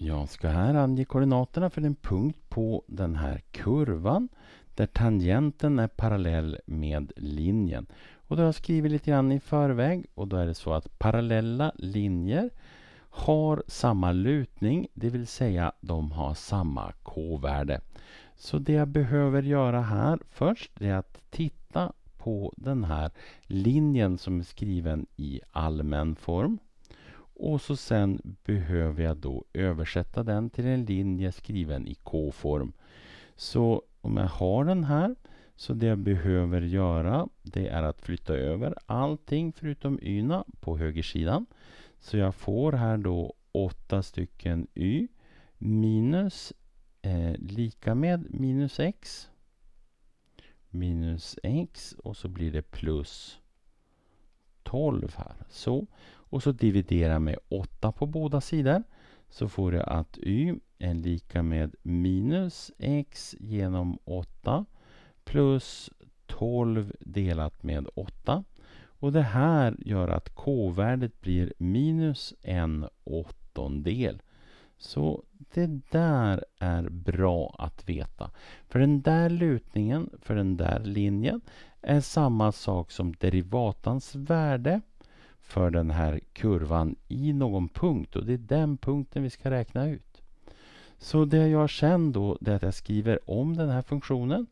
Jag ska här ange koordinaterna för en punkt på den här kurvan där tangenten är parallell med linjen. Och då har jag skrivit lite grann i förväg och då är det så att parallella linjer har samma lutning, det vill säga de har samma k-värde. Så det jag behöver göra här först är att titta på den här linjen som är skriven i allmän form. Och så sen behöver jag då översätta den till en linje skriven i K-form. Så om jag har den här så det jag behöver göra det är att flytta över allting förutom yna på högersidan. Så jag får här då åtta stycken y minus eh, lika med minus x minus x och så blir det plus 12 här. Så, och så dividera med 8 på båda sidor. Så får jag att y är lika med minus x genom 8 plus 12 delat med 8. Och det här gör att k-värdet blir minus en åttondel. Så det där är bra att veta. För den där lutningen, för den där linjen, är samma sak som derivatans värde för den här kurvan i någon punkt och det är den punkten vi ska räkna ut. Så det jag gör sen då det är att jag skriver om den här funktionen.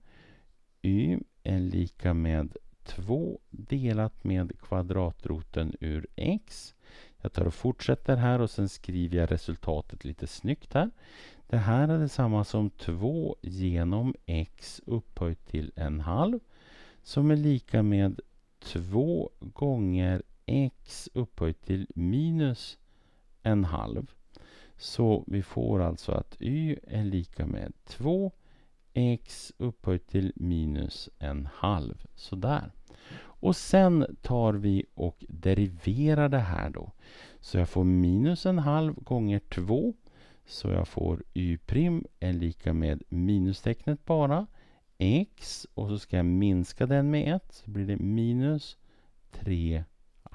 y är lika med 2 delat med kvadratroten ur x. Jag tar och fortsätter här och sen skriver jag resultatet lite snyggt här. Det här är detsamma som 2 genom x upphöjt till en halv som är lika med 2 gånger x upphöjt till minus en halv. Så vi får alltså att y är lika med 2 x upphöjt till minus en halv. Sådär. Och sen tar vi och deriverar det här då. Så jag får minus en halv gånger 2. Så jag får y' är lika med minustecknet bara. x och så ska jag minska den med 1. Så blir det minus 3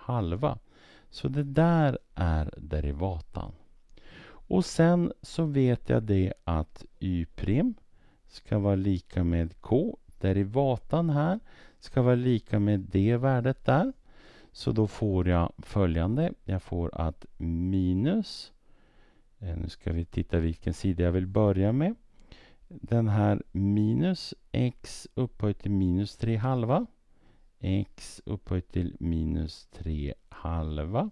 halva. Så det där är derivatan. Och sen så vet jag det att y' ska vara lika med k. Derivatan här ska vara lika med det värdet där. Så då får jag följande. Jag får att minus... Eh, nu ska vi titta vilken sida jag vill börja med. Den här minus x upphöjt till minus 3 halva x upphöjt till minus 3 halva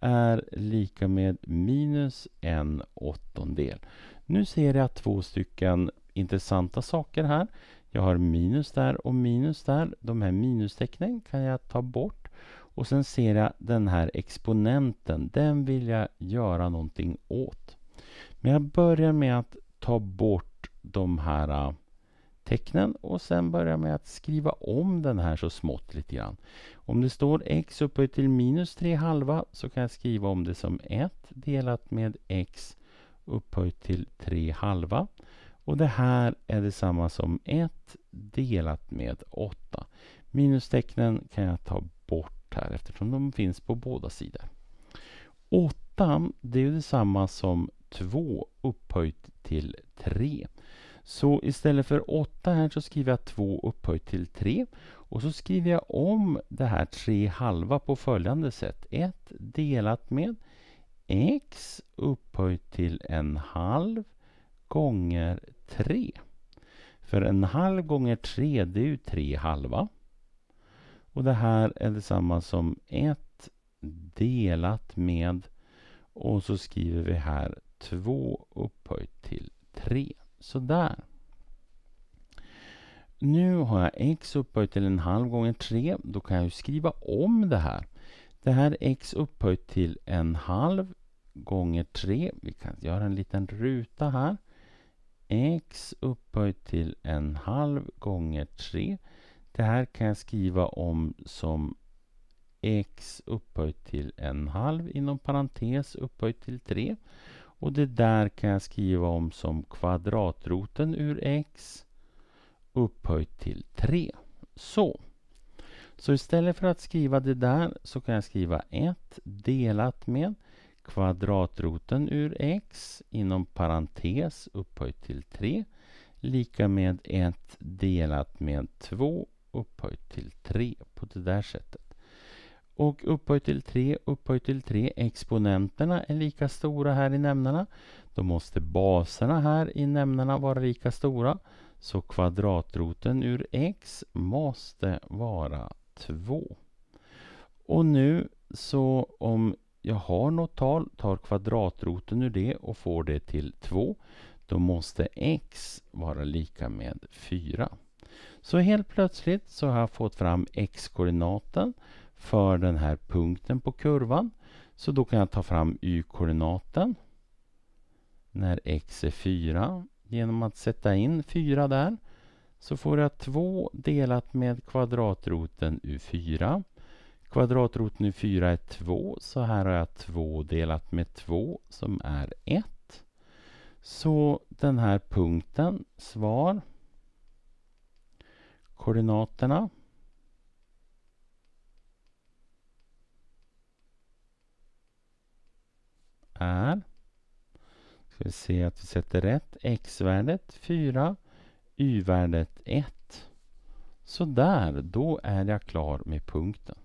är lika med minus en åttondel. Nu ser jag två stycken intressanta saker här. Jag har minus där och minus där. De här minustecknen kan jag ta bort. Och sen ser jag den här exponenten. Den vill jag göra någonting åt. Men jag börjar med att ta bort de här äh, tecknen och sen börja med att skriva om den här så smått lite grann. Om det står x upphöjt till minus 3 halva så kan jag skriva om det som 1 delat med x upphöjt till 3 halva. Och det här är detsamma som 1 delat med 8. Minustecknen kan jag ta bort här eftersom de finns på båda sidor. 8 det är ju detsamma som 2 upphöjt till 3. Så istället för 8 här så skriver jag 2 upphöjt till 3. Och så skriver jag om det här 3 halva på följande sätt. 1 delat med x upphöjt till en halv gånger 3. För en halv gånger 3 det är ju 3 halva. Och det här är detsamma som 1 delat med och så skriver vi här 2 upphöjt till 3. Sådär. Nu har jag x upphöjt till en halv gånger 3. Då kan jag skriva om det här. Det här x upphöjt till en halv gånger 3. Vi kan göra en liten ruta här. x upphöjt till en halv gånger 3. Det här kan jag skriva om som x upphöjt till en halv inom parentes upphöjt till 3. Och det där kan jag skriva om som kvadratroten ur x upphöjt till 3. Så. Så istället för att skriva det där så kan jag skriva 1 delat med kvadratroten ur x inom parentes upphöjt till 3 lika med 1 delat med 2 upphöjt till 3 på det där sättet och upphöjt till 3 upphöjt till 3. Exponenterna är lika stora här i nämnarna. Då måste baserna här i nämnarna vara lika stora. Så kvadratroten ur x måste vara 2. Och nu så om jag har något tal, tar kvadratroten ur det och får det till 2. Då måste x vara lika med 4. Så helt plötsligt så har jag fått fram x-koordinaten för den här punkten på kurvan. Så då kan jag ta fram y-koordinaten när x är 4. Genom att sätta in 4 där så får jag 2 delat med kvadratroten u4. Kvadratroten u4 är 2, så här har jag 2 delat med 2 som är 1. Så den här punkten, svar, koordinaterna är. Ska vi se att vi sätter rätt. X-värdet 4. Y-värdet 1. Sådär, då är jag klar med punkten.